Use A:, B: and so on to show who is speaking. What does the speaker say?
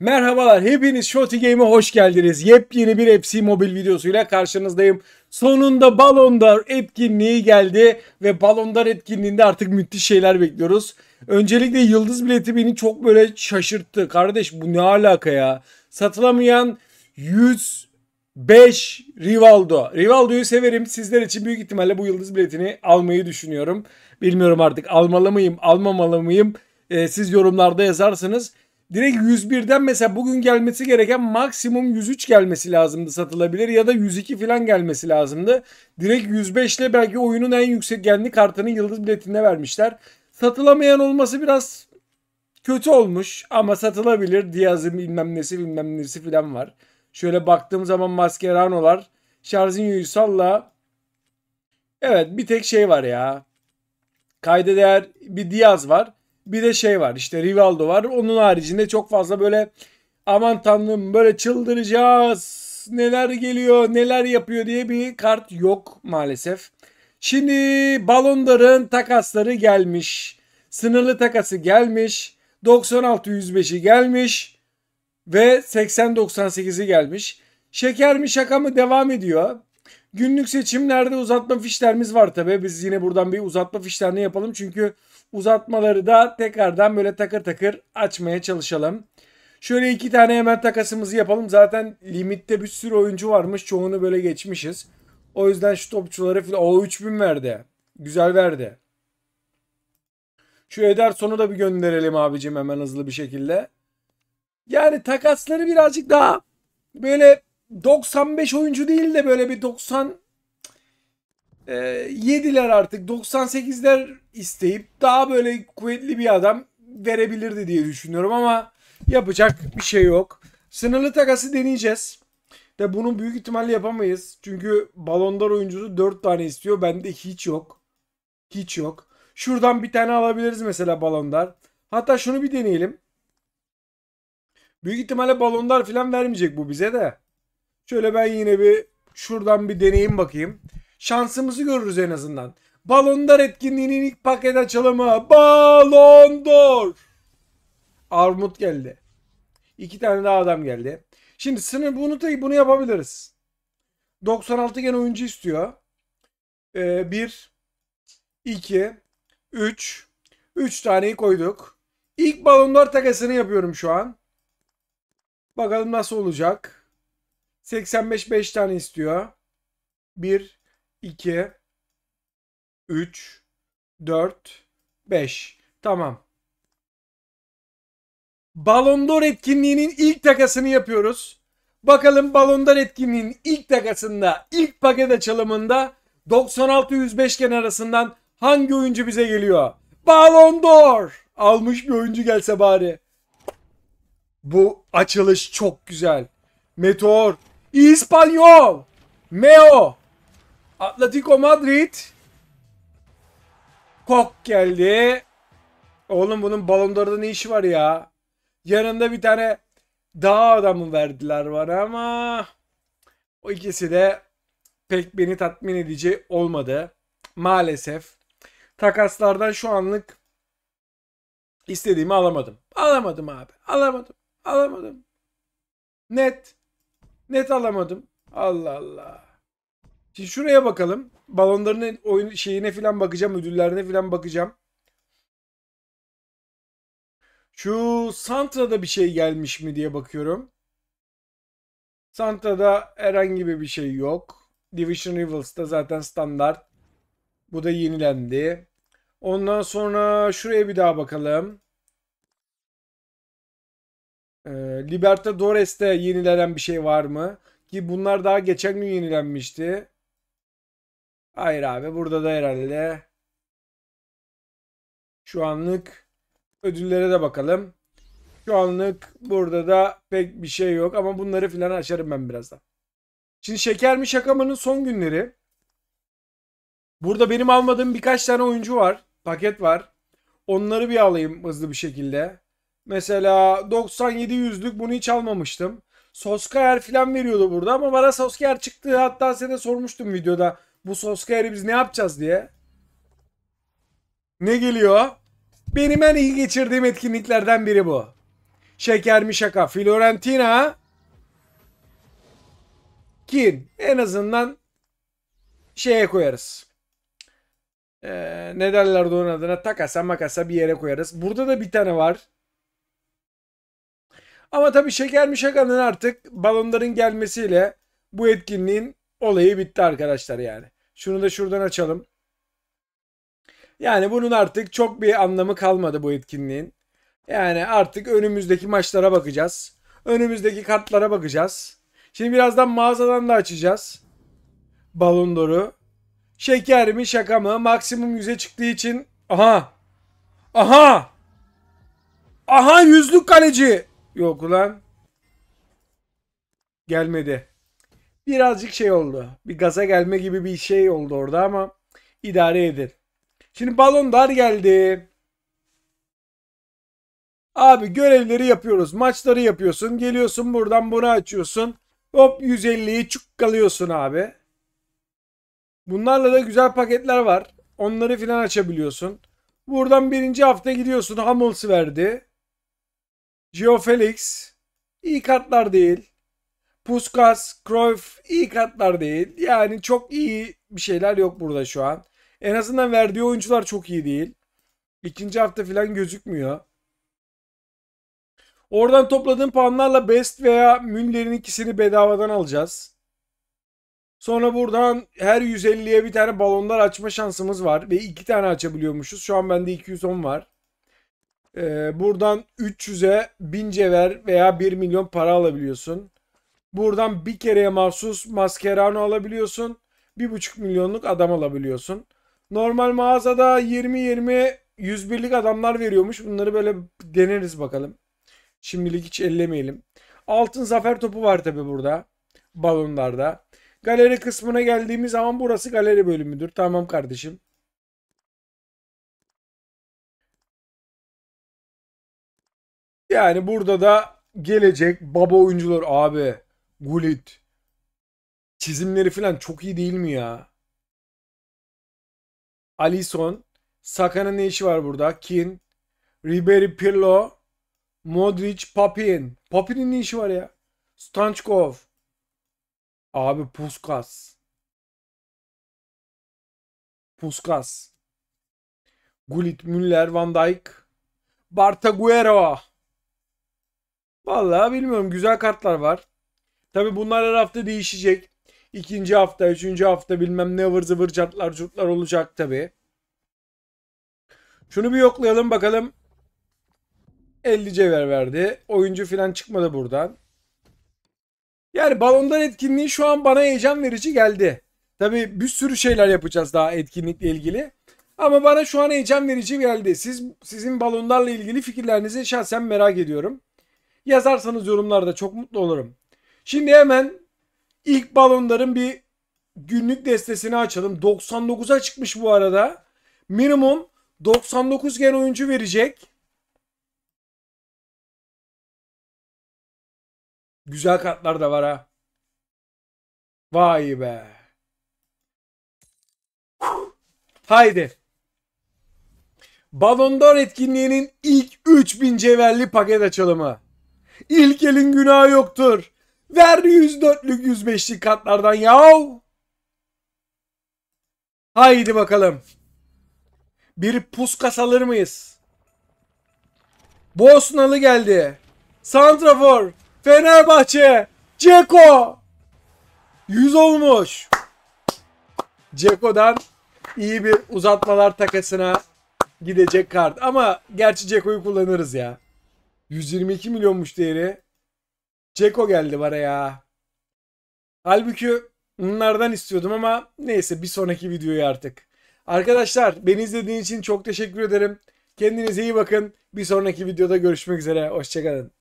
A: Merhabalar hepiniz Shoti Game'e hoş geldiniz. Yepyeni bir FC Mobil videosuyla karşınızdayım. Sonunda Balondar etkinliği geldi ve Balondar etkinliğinde artık müthiş şeyler bekliyoruz. Öncelikle Yıldız bileti beni çok böyle şaşırttı. Kardeş bu ne alaka ya? Satılamayan 105 Rivaldo. Rivaldo'yu severim. Sizler için büyük ihtimalle bu Yıldız biletini almayı düşünüyorum. Bilmiyorum artık almalı mıyım, almamalı mıyım? Ee, siz yorumlarda yazarsınız. Direkt 101'den mesela bugün gelmesi gereken maksimum 103 gelmesi lazımdı satılabilir ya da 102 falan gelmesi lazımdı. Direkt 105 ile belki oyunun en yüksek yüksegenli kartını yıldız biletine vermişler. Satılamayan olması biraz kötü olmuş ama satılabilir. Diaz'ın bilmem nesi bilmem nesi filan var. Şöyle baktığım zaman Mascherano'lar, Şarzinho'yu salla. Evet bir tek şey var ya. Kayda değer bir Diaz var. Bir de şey var işte Rivaldo var. Onun haricinde çok fazla böyle aman tanrım böyle çıldıracağız. Neler geliyor neler yapıyor diye bir kart yok maalesef. Şimdi balonların takasları gelmiş. Sınırlı takası gelmiş. 96-105'i gelmiş. Ve 80-98'i gelmiş. Şeker mi şaka mı devam ediyor. Günlük seçimlerde uzatma fişlerimiz var tabi. Biz yine buradan bir uzatma fişlerini yapalım. Çünkü uzatmaları da tekrardan böyle takır takır açmaya çalışalım. Şöyle iki tane hemen takasımızı yapalım. Zaten limitte bir sürü oyuncu varmış. Çoğunu böyle geçmişiz. O yüzden şu topçuları filan. O 3000 verdi. Güzel verdi. Şu Ederson'u da bir gönderelim abicim hemen hızlı bir şekilde. Yani takasları birazcık daha böyle 95 oyuncu değil de böyle bir 90 e, 7'ler artık 98'ler isteyip daha böyle kuvvetli bir adam verebilirdi diye düşünüyorum ama yapacak bir şey yok. Sınırlı takası deneyeceğiz. De bunu büyük ihtimalle yapamayız. Çünkü balondar oyuncusu 4 tane istiyor. Bende hiç yok. Hiç yok. Şuradan bir tane alabiliriz mesela balondar. Hatta şunu bir deneyelim. Büyük ihtimalle balondar falan vermeyecek bu bize de. Şöyle ben yine bir şuradan bir deneyim bakayım. Şansımızı görürüz en azından. Balondar etkinliğinin ilk paket açılımı. Balondor. Armut geldi. İki tane daha adam geldi. Şimdi sınır bunu da bunu yapabiliriz. 96 gen oyuncu istiyor. Ee, 1 2 3 3 taneyi koyduk. İlk balondar takasını yapıyorum şu an. Bakalım nasıl olacak. 85 5 tane istiyor. 1, 2, 3, 4, 5. Tamam. Balondor etkinliğinin ilk takasını yapıyoruz. Bakalım Balondor etkinliğinin ilk takasında, ilk paket açılımında 96-105 gen arasından hangi oyuncu bize geliyor? Balondor! Almış bir oyuncu gelse bari. Bu açılış çok güzel. Meteor İspanyol. Meo. Atletico Madrid. Kok geldi. Oğlum bunun balonlarda ne işi var ya? Yanında bir tane dağ adamı verdiler var ama o ikisi de pek beni tatmin edici olmadı. Maalesef. Takaslardan şu anlık istediğimi alamadım. Alamadım abi. Alamadım. Alamadım. Net. Net alamadım. Allah Allah. Şimdi şuraya bakalım. Balonların oyun şeyine filan bakacağım. Ödüllerine filan bakacağım. Şu Santra'da bir şey gelmiş mi diye bakıyorum. Santra'da herhangi bir şey yok. Division Rivals'da zaten standart. Bu da yenilendi. Ondan sonra şuraya bir daha bakalım. E, ee, Libertadores'te yenilenen bir şey var mı? Ki bunlar daha geçen gün yenilenmişti. Hayır abi burada da herhalde şu anlık ödüllere de bakalım. Şu anlık burada da pek bir şey yok ama bunları filan açarım ben birazdan. Şimdi şeker mi şakamanın son günleri. Burada benim almadığım birkaç tane oyuncu var. Paket var. Onları bir alayım hızlı bir şekilde. Mesela 97 yüzlük bunu hiç almamıştım. Soskayer falan veriyordu burada ama bana Soskayer çıktı. Hatta size de sormuştum videoda. Bu Soskayer'i biz ne yapacağız diye. Ne geliyor? Benim en iyi geçirdiğim etkinliklerden biri bu. Şeker mi şaka? Florentina. Kin. En azından şeye koyarız. Ee, ne derlerdi onun adına? Takasa makasa bir yere koyarız. Burada da bir tane var. Ama tabii şeker mi şakanın artık balonların gelmesiyle bu etkinliğin olayı bitti arkadaşlar yani. Şunu da şuradan açalım. Yani bunun artık çok bir anlamı kalmadı bu etkinliğin. Yani artık önümüzdeki maçlara bakacağız. Önümüzdeki kartlara bakacağız. Şimdi birazdan mağazadan da açacağız. Balon doru. Şeker mi şaka mı? Maksimum yüze çıktığı için. Aha. Aha. Aha yüzlük kaleci. Yok ulan. Gelmedi. Birazcık şey oldu. Bir gaza gelme gibi bir şey oldu orada ama idare edin. Şimdi balon dar geldi. Abi görevleri yapıyoruz. Maçları yapıyorsun. Geliyorsun buradan bunu açıyorsun. Hop 150'yi çukkalıyorsun abi. Bunlarla da güzel paketler var. Onları filan açabiliyorsun. Buradan birinci hafta gidiyorsun. Hamels verdi. Geofelix iyi kartlar değil. Puskas, Cruyff iyi kartlar değil. Yani çok iyi bir şeyler yok burada şu an. En azından verdiği oyuncular çok iyi değil. İkinci hafta falan gözükmüyor. Oradan topladığım puanlarla Best veya Müller'in ikisini bedavadan alacağız. Sonra buradan her 150'ye bir tane balonlar açma şansımız var. Ve iki tane açabiliyormuşuz. Şu an bende 210 var. Ee, buradan 300'e 1000 cevher veya 1 milyon para alabiliyorsun. Buradan bir kereye mahsus maskerano alabiliyorsun. 1,5 milyonluk adam alabiliyorsun. Normal mağazada 20-20 101'lik adamlar veriyormuş. Bunları böyle deneriz bakalım. Şimdilik hiç ellemeyelim. Altın zafer topu var tabi burada. Balonlarda. Galeri kısmına geldiğimiz zaman burası galeri bölümüdür. Tamam kardeşim. Yani burada da gelecek baba oyuncular abi. Gullit. Çizimleri falan çok iyi değil mi ya? Alisson. Saka'nın ne işi var burada? Kin. Ribery Pirlo. Modric Papin. Papin'in ne işi var ya? Stanchkov, Abi Puskas. Puskas. Gullit, Müller, Van Dijk. Bartaguero. Vallahi bilmiyorum. Güzel kartlar var. Tabi bunlar her hafta değişecek. İkinci hafta, üçüncü hafta bilmem ne vır zıvır catlar curtlar olacak tabi. Şunu bir yoklayalım bakalım. 50 cevher verdi. Oyuncu filan çıkmadı buradan. Yani balondan etkinliği şu an bana heyecan verici geldi. Tabi bir sürü şeyler yapacağız daha etkinlikle ilgili. Ama bana şu an heyecan verici geldi. Siz sizin balonlarla ilgili fikirlerinizi şahsen merak ediyorum. Yazarsanız yorumlarda çok mutlu olurum. Şimdi hemen ilk balonların bir günlük destesini açalım. 99'a çıkmış bu arada. Minimum 99 gen oyuncu verecek. Güzel kartlar da var ha. Vay be. Haydi. Balondor etkinliğinin ilk 3000 cevherli paket açılımı. İlk elin günahı yoktur. Ver 104'lük 105'lik kartlardan yav. Haydi bakalım. Bir puskas alır mıyız? Bosnalı geldi. Santrafor. Fenerbahçe. Ceko. 100 olmuş. Ceko'dan iyi bir uzatmalar takasına gidecek kart. Ama gerçi Ceko'yu kullanırız ya. 122 milyonmuş değeri. Ceko geldi bana ya. Halbuki bunlardan istiyordum ama neyse bir sonraki videoyu artık. Arkadaşlar beni izlediğiniz için çok teşekkür ederim. Kendinize iyi bakın. Bir sonraki videoda görüşmek üzere. Hoşçakalın.